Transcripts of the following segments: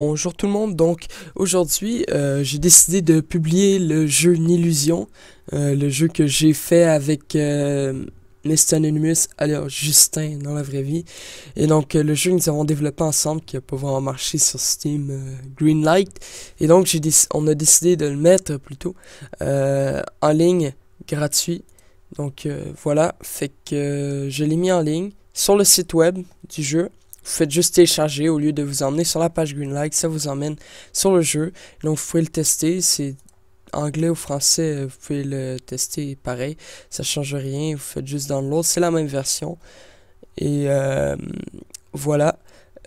Bonjour tout le monde, donc aujourd'hui euh, j'ai décidé de publier le jeu N'illusion, euh, le jeu que j'ai fait avec euh, Anonymous, alors Justin dans la vraie vie. Et donc euh, le jeu que nous avons développé ensemble qui va pouvoir marcher sur Steam Greenlight. Et donc j'ai on a décidé de le mettre plutôt en ligne gratuit. Donc voilà, fait que je l'ai mis en ligne sur le site web du jeu. Vous faites juste télécharger au lieu de vous emmener sur la page Greenlight, ça vous emmène sur le jeu. Donc vous pouvez le tester, c'est anglais ou français, euh, vous pouvez le tester pareil, ça change rien, vous faites juste download c'est la même version. Et euh, voilà,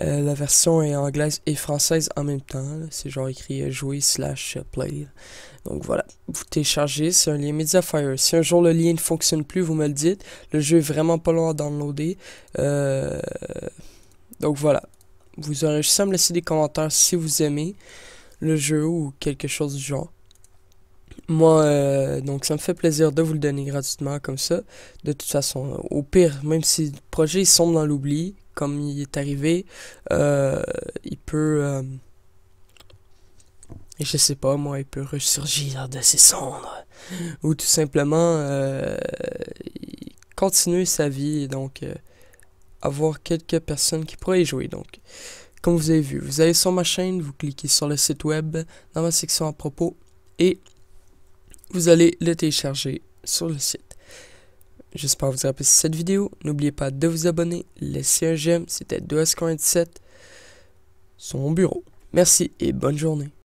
euh, la version est anglaise et française en même temps, c'est genre écrit jouer slash play. Donc voilà, vous téléchargez, c'est un lien Mediafire. Si un jour le lien ne fonctionne plus, vous me le dites, le jeu est vraiment pas loin à downloader. Euh, donc voilà, vous aurez juste à me laisser des commentaires si vous aimez le jeu ou quelque chose du genre. Moi, euh, donc ça me fait plaisir de vous le donner gratuitement comme ça. De toute façon, euh, au pire, même si le projet sombre dans l'oubli, comme il est arrivé, euh, il peut... et je sais pas, moi, il peut ressurgir de ses cendres. Ou tout simplement continuer sa vie. Donc, avoir quelques personnes qui pourraient y jouer. Donc, comme vous avez vu, vous allez sur ma chaîne, vous cliquez sur le site web dans ma section à propos et vous allez le télécharger sur le site. J'espère vous avez apprécié cette vidéo. N'oubliez pas de vous abonner, laisser un j'aime. C'était 2 s sur mon bureau. Merci et bonne journée.